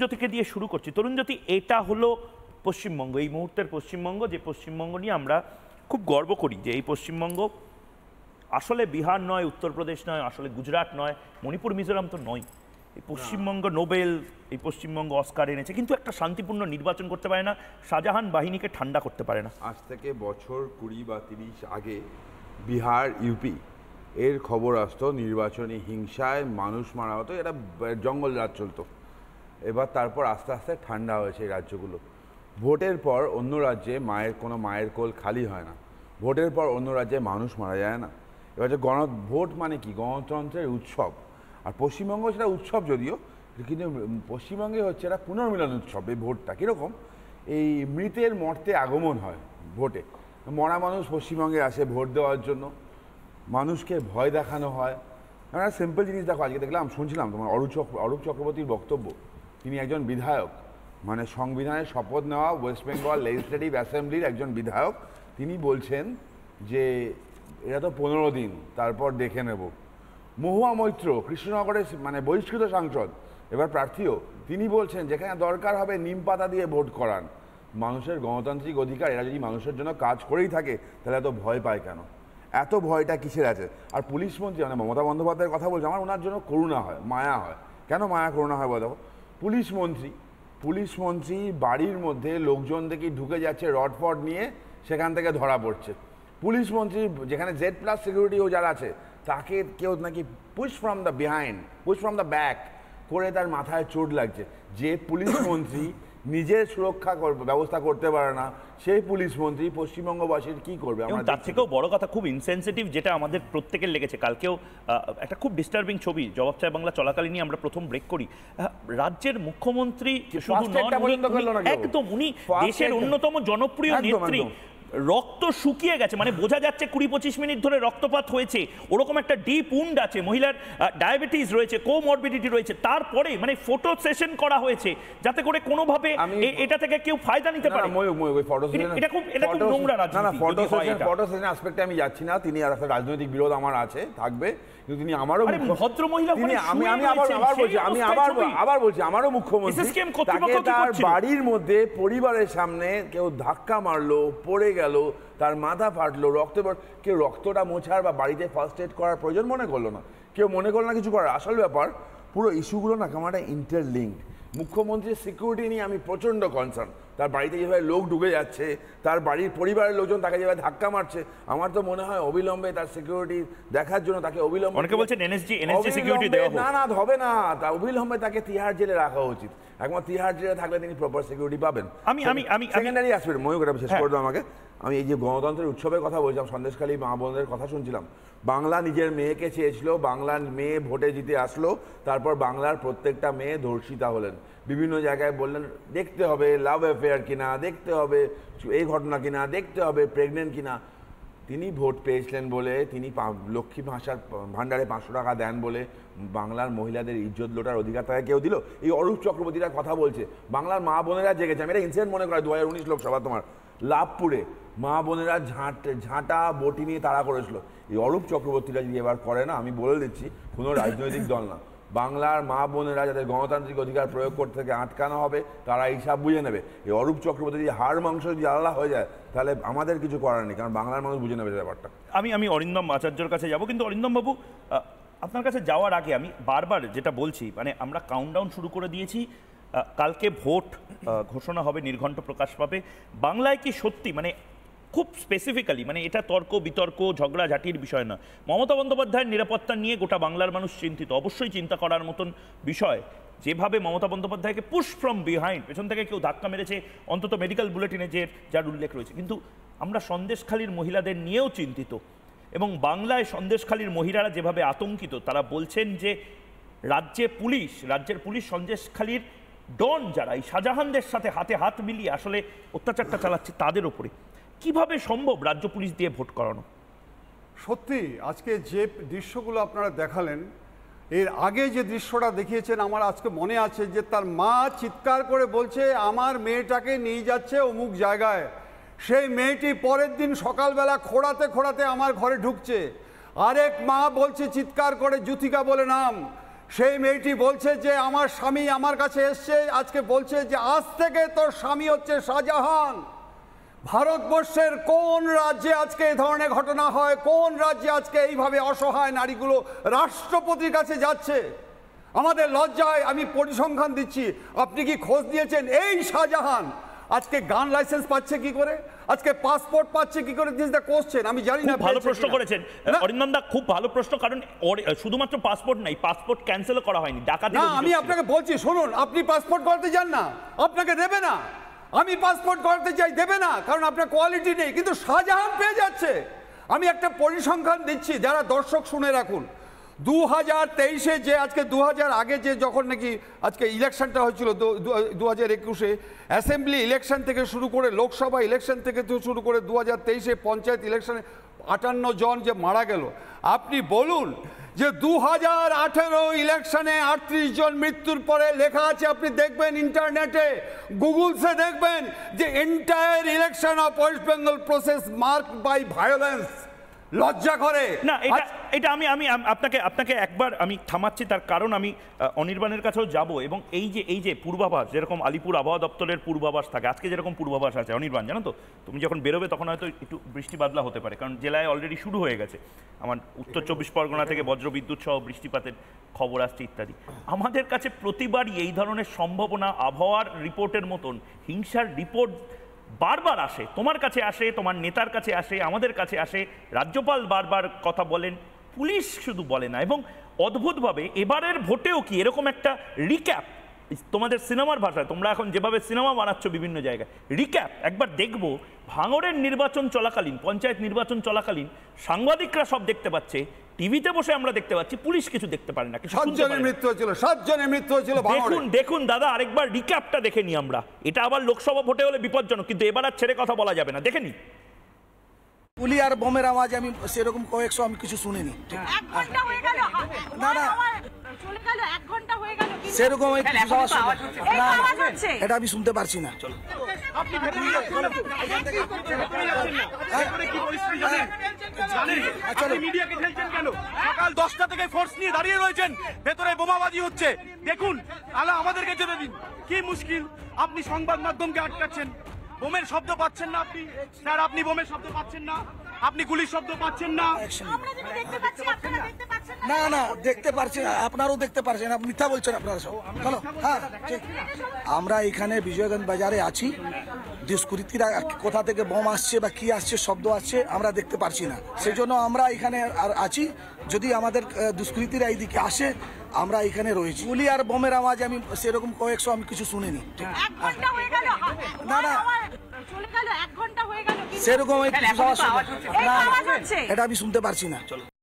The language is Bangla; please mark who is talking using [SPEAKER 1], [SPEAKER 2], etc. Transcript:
[SPEAKER 1] জ্যোতিকে দিয়ে শুরু করছি জ্যোতি এটা হলো পশ্চিমবঙ্গ এই মুহূর্তের পশ্চিমবঙ্গ যে পশ্চিমবঙ্গ নিয়ে আমরা খুব গর্ব করি যে এই পশ্চিমবঙ্গ আসলে বিহার নয় উত্তরপ্রদেশ নয় আসলে গুজরাট নয় মণিপুর মিজোরাম তো নয় এই পশ্চিমবঙ্গ নোবেল এই পশ্চিমবঙ্গ অস্কার এনেছে কিন্তু একটা শান্তিপূর্ণ নির্বাচন করতে পারে না শাহজাহান বাহিনীকে ঠান্ডা করতে পারে না
[SPEAKER 2] আজ থেকে বছর কুড়ি বা তিরিশ আগে বিহার ইউপি এর খবর আসতো নির্বাচনী হিংসায় মানুষ মারা হতো এটা জঙ্গল রাজ চলতো এবার তারপর আস্তে আস্তে ঠান্ডা হয়েছে এই রাজ্যগুলো ভোটের পর অন্য রাজ্যে মায়ের কোনো মায়ের কোল খালি হয় না ভোটের পর অন্য রাজ্যে মানুষ মারা যায় না এবার যে গণ ভোট মানে কি গণতন্ত্রের উৎসব আর পশ্চিমবঙ্গ সেটা উৎসব যদিও কিন্তু পশ্চিমবঙ্গে হচ্ছে এটা পুনর্মিলন উৎসব এই ভোটটা কীরকম এই মৃতের মর্তে আগমন হয় ভোটে মরা মানুষ পশ্চিমবঙ্গে আসে ভোট দেওয়ার জন্য মানুষকে ভয় দেখানো হয় মানে একটা সিম্পল জিনিস দেখো আজকে দেখলাম শুনছিলাম তোমার অরূপ চক্র অরূপ চক্রবর্তীর বক্তব্য তিনি একজন বিধায়ক মানে সংবিধানের শপথ নেওয়া ওয়েস্ট বেঙ্গল লেজিসলেটিভ অ্যাসেম্বলির একজন বিধায়ক তিনি বলছেন যে এটা তো পনেরো দিন তারপর দেখে নেব মহুয়া মৈত্র কৃষ্ণনগরের মানে বহিষ্কৃত সাংসদ এবার প্রার্থীও তিনি বলছেন যেখানে দরকার হবে নিম পাতা দিয়ে ভোট করান মানুষের গণতান্ত্রিক অধিকার এরা যদি মানুষের জন্য কাজ করেই থাকে তাহলে এত ভয় পায় কেন এত ভয়টা কিসের আছে আর পুলিশ মন্ত্রী মানে মমতা বন্দ্যোপাধ্যায়ের কথা বলছে আমার ওনার জন্য করুণা হয় মায়া হয় কেন মায়া করুণা হয় বলো পুলিশ মন্ত্রী পুলিশ মন্ত্রী বাড়ির মধ্যে লোকজন থেকে ঢুকে যাচ্ছে রডফট নিয়ে সেখান থেকে ধরা পড়ছে পুলিশ মন্ত্রী যেখানে জেড প্লাস সিকিউরিটিও যারা আছে তাকে কেউ নাকি push from the behind push from the back করে তার মাথায় চোট লাগছে যে পুলিশ মন্ত্রী নিজে সুরক্ষা ব্যবস্থা করতে পারে না সেই পুলিশ মন্ত্রী
[SPEAKER 1] পশ্চিমবঙ্গবাসীর কি করবে আমরা তার থেকেও বড় কথা খুব ইনসেন্সিটিভ যেটা আমাদের প্রত্যেকের লেগেছে কালকেও একটা খুব ডিস্টার্বিং ছবি জবাব চায় বাংলা চলাকালীনই আমরা প্রথম ব্রেক করি রাজ্যের মুখ্যমন্ত্রী শুধু একদম উনি দেশের অন্যতম জনপ্রিয় নেত্রী রক্ত শুকিয়ে গেছে মানে বোঝা যাচ্ছে কুড়ি পঁচিশ মিনিট ধরে রক্তপাত হয়েছে ওরকম একটা ডিপ উন্ড আছে মহিলার ডায়াবেটিস রয়েছে কোমরবিডিটি রয়েছে তারপরে মানে ফটো সেশন করা হয়েছে যাতে করে কোনোভাবে এটা থেকে কেউ ফায়দা নিতে পারে এটা খুব এটা খুব নোংরা রাজনীতি ফটো
[SPEAKER 2] সেশন আসপেক্টে আমি যাচ্ছি না তিনি আর একটা রাজনৈতিক বিরোধ আমার আছে থাকবে কিন্তু তিনি আমারও
[SPEAKER 1] ভদ্র মহিলা তিনি আমি আমি আবার আবার বলছি আমি আবার
[SPEAKER 2] আবার বলছি আমারও
[SPEAKER 1] মুখ্যমন্ত্রী তাকে তার
[SPEAKER 2] বাড়ির মধ্যে পরিবারের সামনে কেউ ধাক্কা মারলো পড়ে গেল গেল তার মাথা ফাটলো রক্ত কেউ রক্তটা মোছার বা বাড়িতে ফার্স্ট এড করার প্রয়োজন মনে করলো না কেউ মনে করলো না কিছু করার আসল ব্যাপার পুরো ইস্যুগুলো না কেমন একটা ইন্টারলিঙ্কড মুখ্যমন্ত্রীর সিকিউরিটি নিয়ে আমি প্রচণ্ড কনসার্ন তার বাড়িতে যেভাবে লোক ঢুকে যাচ্ছে তার বাড়ির পরিবারের লোকজন তাকে যেভাবে ধাক্কা মারছে আমার তো মনে হয় অবিলম্বে তার সিকিউরিটি দেখার জন্য তাকে অবিলম্বে অনেকে বলছেন এনএসজি এনএসজি সিকিউরিটি না না হবে না তা অবিলম্বে তাকে তিহার জেলে রাখা উচিত একমাত্র তিহার জেলে থাকলে তিনি প্রপার সিকিউরিটি পাবেন আমি আমি আমি সেকেন্ডারি আসবেন ময়ূর এটা শেষ হ্যাঁ। করে আমাকে আমি এই যে গণতন্ত্রের উৎসবের কথা বলছিলাম সন্দেশখালী মা বোনদের কথা শুনছিলাম বাংলা নিজের মেয়েকে চেয়েছিল বাংলার মেয়ে ভোটে জিতে আসলো তারপর বাংলার প্রত্যেকটা মেয়ে ধর্ষিতা হলেন বিভিন্ন জায়গায় বললেন দেখতে হবে লাভ অ্যাফেয়ার কিনা দেখতে হবে এই ঘটনা কিনা দেখতে হবে প্রেগনেন্ট কিনা তিনি ভোট পেয়েছিলেন বলে তিনি লক্ষ্মী ভাষার ভাণ্ডারে পাঁচশো টাকা দেন বলে বাংলার মহিলাদের ইজ্জত লোটার অধিকার তাকে কেউ দিল এই অরূপ চক্রবর্তীরা কথা বলছে বাংলার মা বোনেরা জেগেছে আমি এটা ইনসিডেন্ট মনে করি দু হাজার উনিশ লোকসভা তোমার লাভপুরে মা বোনেরা ঝাঁট ঝাঁটা বটি নিয়ে তাড়া করেছিল এই অরূপ চক্রবর্তীরা যদি এবার করে না আমি বলে দিচ্ছি কোনো রাজনৈতিক দল না বাংলার মা বোনেরা যাদের গণতান্ত্রিক অধিকার প্রয়োগ করতে থেকে আটকানো হবে তারা হিসাব বুঝে নেবে এই অরূপ চক্রবর্তী যদি হাড় মাংস যদি আলাদা হয়ে যায় তাহলে আমাদের কিছু করার নেই কারণ বাংলার মানুষ বুঝে নেবে ব্যাপারটা
[SPEAKER 1] আমি আমি অরিন্দম আচার্যর কাছে যাব কিন্তু অরিন্দম বাবু আপনার কাছে যাওয়ার আগে আমি বারবার যেটা বলছি মানে আমরা কাউন্টডাউন শুরু করে দিয়েছি কালকে ভোট ঘোষণা হবে নির্ঘণ্ট প্রকাশ পাবে বাংলায় কি সত্যি মানে খুব স্পেসিফিক্যালি মানে এটা তর্ক বিতর্ক ঝগড়াঝাটির বিষয় না মমতা বন্দ্যোপাধ্যায়ের নিরাপত্তা নিয়ে গোটা বাংলার মানুষ চিন্তিত অবশ্যই চিন্তা করার মতন বিষয় যেভাবে মমতা বন্দ্যোপাধ্যায়কে পুশ ফ্রম বিহাইন্ড পেছন থেকে কেউ ধাক্কা মেরেছে অন্তত মেডিকেল বুলেটিনে যে যার উল্লেখ রয়েছে কিন্তু আমরা সন্দেশখালীর মহিলাদের নিয়েও চিন্তিত এবং বাংলায় সন্দেশখালীর মহিলারা যেভাবে আতঙ্কিত তারা বলছেন যে রাজ্যে পুলিশ রাজ্যের পুলিশ সন্দেশখালীর ডন যারা এই শাহজাহানদের সাথে হাতে হাত মিলিয়ে আসলে অত্যাচারটা চালাচ্ছে তাদের ওপরে কিভাবে সম্ভব রাজ্য পুলিশ দিয়ে ভোট করানো সত্যি আজকে যে দৃশ্যগুলো
[SPEAKER 3] আপনারা দেখালেন এর আগে যে দৃশ্যটা দেখিয়েছেন আমার আজকে মনে আছে যে তার মা চিৎকার করে বলছে আমার মেয়েটাকে নিয়ে যাচ্ছে অমুক জায়গায় সেই মেয়েটি পরের দিন সকালবেলা খোড়াতে খোড়াতে আমার ঘরে ঢুকছে আরেক মা বলছে চিৎকার করে জুথিকা বলে নাম সেই মেয়েটি বলছে যে আমার স্বামী আমার কাছে এসছে আজকে বলছে যে আজ থেকে তোর স্বামী হচ্ছে শাহজাহান ভারতবর্ষের কোন রাজ্যে আজকে এই ধরনের ঘটনা হয় কোন রাজ্যে আজকে এইভাবে অসহায় নারীগুলো রাষ্ট্রপতির কাছে যাচ্ছে আমাদের লজ্জায় আমি পরিসংখ্যান দিচ্ছি আপনি কি খোঁজ দিয়েছেন এই শাহজাহান আজকে গান লাইসেন্স পাচ্ছে কি করে আজকে পাসপোর্ট
[SPEAKER 1] পাচ্ছে কি করে জিনিসটা করছেন আমি জানি না ভালো প্রশ্ন করেছেন অরিন্দম দা খুব ভালো প্রশ্ন কারণ শুধুমাত্র পাসপোর্ট নাই পাসপোর্ট ক্যান্সেল করা হয়নি ডাকাতি না আমি আপনাকে বলছি শুনুন আপনি পাসপোর্ট
[SPEAKER 3] করতে যান না আপনাকে দেবে না আমি পাসপোর্ট করাতে চাই দেবে না কারণ আপনার কোয়ালিটি নেই কিন্তু শাহজাহান পেয়ে যাচ্ছে আমি একটা পরিসংখ্যান দিচ্ছি যারা দর্শক শুনে রাখুন দু হাজার তেইশে যে আজকে দু হাজার আগে যে যখন নাকি আজকে ইলেকশনটা হয়েছিল দু হাজার একুশে অ্যাসেম্বলি ইলেকশন থেকে শুরু করে লোকসভা ইলেকশন থেকে শুরু করে দু হাজার তেইশে পঞ্চায়েত ইলেকশনে আটান্ন জন যে মারা গেল আপনি বলুন যে দু হাজার আঠেরো ইলেকশনে আটত্রিশ জন মৃত্যুর পরে লেখা আছে আপনি দেখবেন ইন্টারনেটে গুগলসে দেখবেন যে entire election of West Bengal
[SPEAKER 1] process mark by violence লজ্জা করে না এটা আমি আমি আপনাকে আপনাকে একবার আমি থামাচ্ছি তার কারণ আমি অনির্বাণের কাছেও যাব এবং এই যে এই যে পূর্বাভাস যেরকম আলিপুর আবহাওয়া দপ্তরের পূর্বাভাস থাকে আজকে যেরকম পূর্বাভাস আছে অনির্বাণ জানো তো তুমি যখন বেরোবে তখন হয়তো একটু বৃষ্টি বাদলা হতে পারে কারণ জেলায় অলরেডি শুরু হয়ে গেছে আমার উত্তর চব্বিশ পরগনা থেকে বজ্রবিদ্যুৎ সহ বৃষ্টিপাতের খবর আসছে ইত্যাদি আমাদের কাছে প্রতিবারই এই ধরনের সম্ভাবনা আবহাওয়ার রিপোর্টের মতন হিংসার রিপোর্ট বারবার আসে তোমার কাছে আসে তোমার নেতার কাছে আসে আমাদের কাছে আসে রাজ্যপাল বারবার কথা বলেন পুলিশ শুধু বলে না এবং অদ্ভুতভাবে এবারের ভোটেও কি এরকম একটা রিক্যাপ তোমাদের সিনেমার ভাষায় তোমরা এখন যেভাবে সিনেমা বানাচ্ছ বিভিন্ন জায়গায় রিক্যাপ একবার দেখবো ভাঙড়ের নির্বাচন চলাকালীন পঞ্চায়েত নির্বাচন চলাকালীন সাংবাদিকরা সব দেখতে পাচ্ছে টিভিতে বসে আমরা দেখতে পাচ্ছি পুলিশ কিছু দেখতে পারে না সাতজনের মৃত্যু হয়েছিল সাতজনের মৃত্যু হয়েছিল দেখুন দেখুন দাদা আরেকবার রিক্যাপটা দেখে নি আমরা এটা আবার লোকসভা ভোটে হলে বিপজ্জনক কিন্তু এবার আর ছেড়ে কথা বলা যাবে না দেখে নি
[SPEAKER 2] গুলি আর বোমের আওয়াজ আমি সেরকম কয়েকশো আমি কিছু শুনিনি
[SPEAKER 3] না না সেরকম না এটা আমি শুনতে পারছি না দশটা থেকে ফোর্স নিয়ে দাঁড়িয়ে রয়েছেন ভেতরে বোমাবাজি হচ্ছে দেখুন আলা আমাদেরকে যেতে দিন কি মুশকিল আপনি সংবাদ মাধ্যমকে আটকাচ্ছেন বোমের শব্দ পাচ্ছেন না আপনি স্যার আপনি বোমের শব্দ পাচ্ছেন না আপনি গুলির শব্দ পাচ্ছেন না না না দেখতে পারছেন আপনারও দেখতে পারছেন মিথ্যা বলছেন আপনারা সব হ্যালো হ্যাঁ আমরা এখানে বিজয়গঞ্জ বাজারে আছি দুষ্কৃতিরা কোথা থেকে বোম আসছে বা কি আসছে শব্দ আসছে আমরা দেখতে পারছি না সেই জন্য আমরা এখানে আর আছি যদি আমাদের দুষ্কৃতিরা এইদিকে আসে আমরা এখানে রয়েছি গুলি আর বোমের আওয়াজ আমি সেরকম কয়েকশো আমি কিছু শুনিনি হ্যাঁ, হ্যাঁ। না না সেরকম হ্যাঁ, এটা আমি শুনতে পারছি না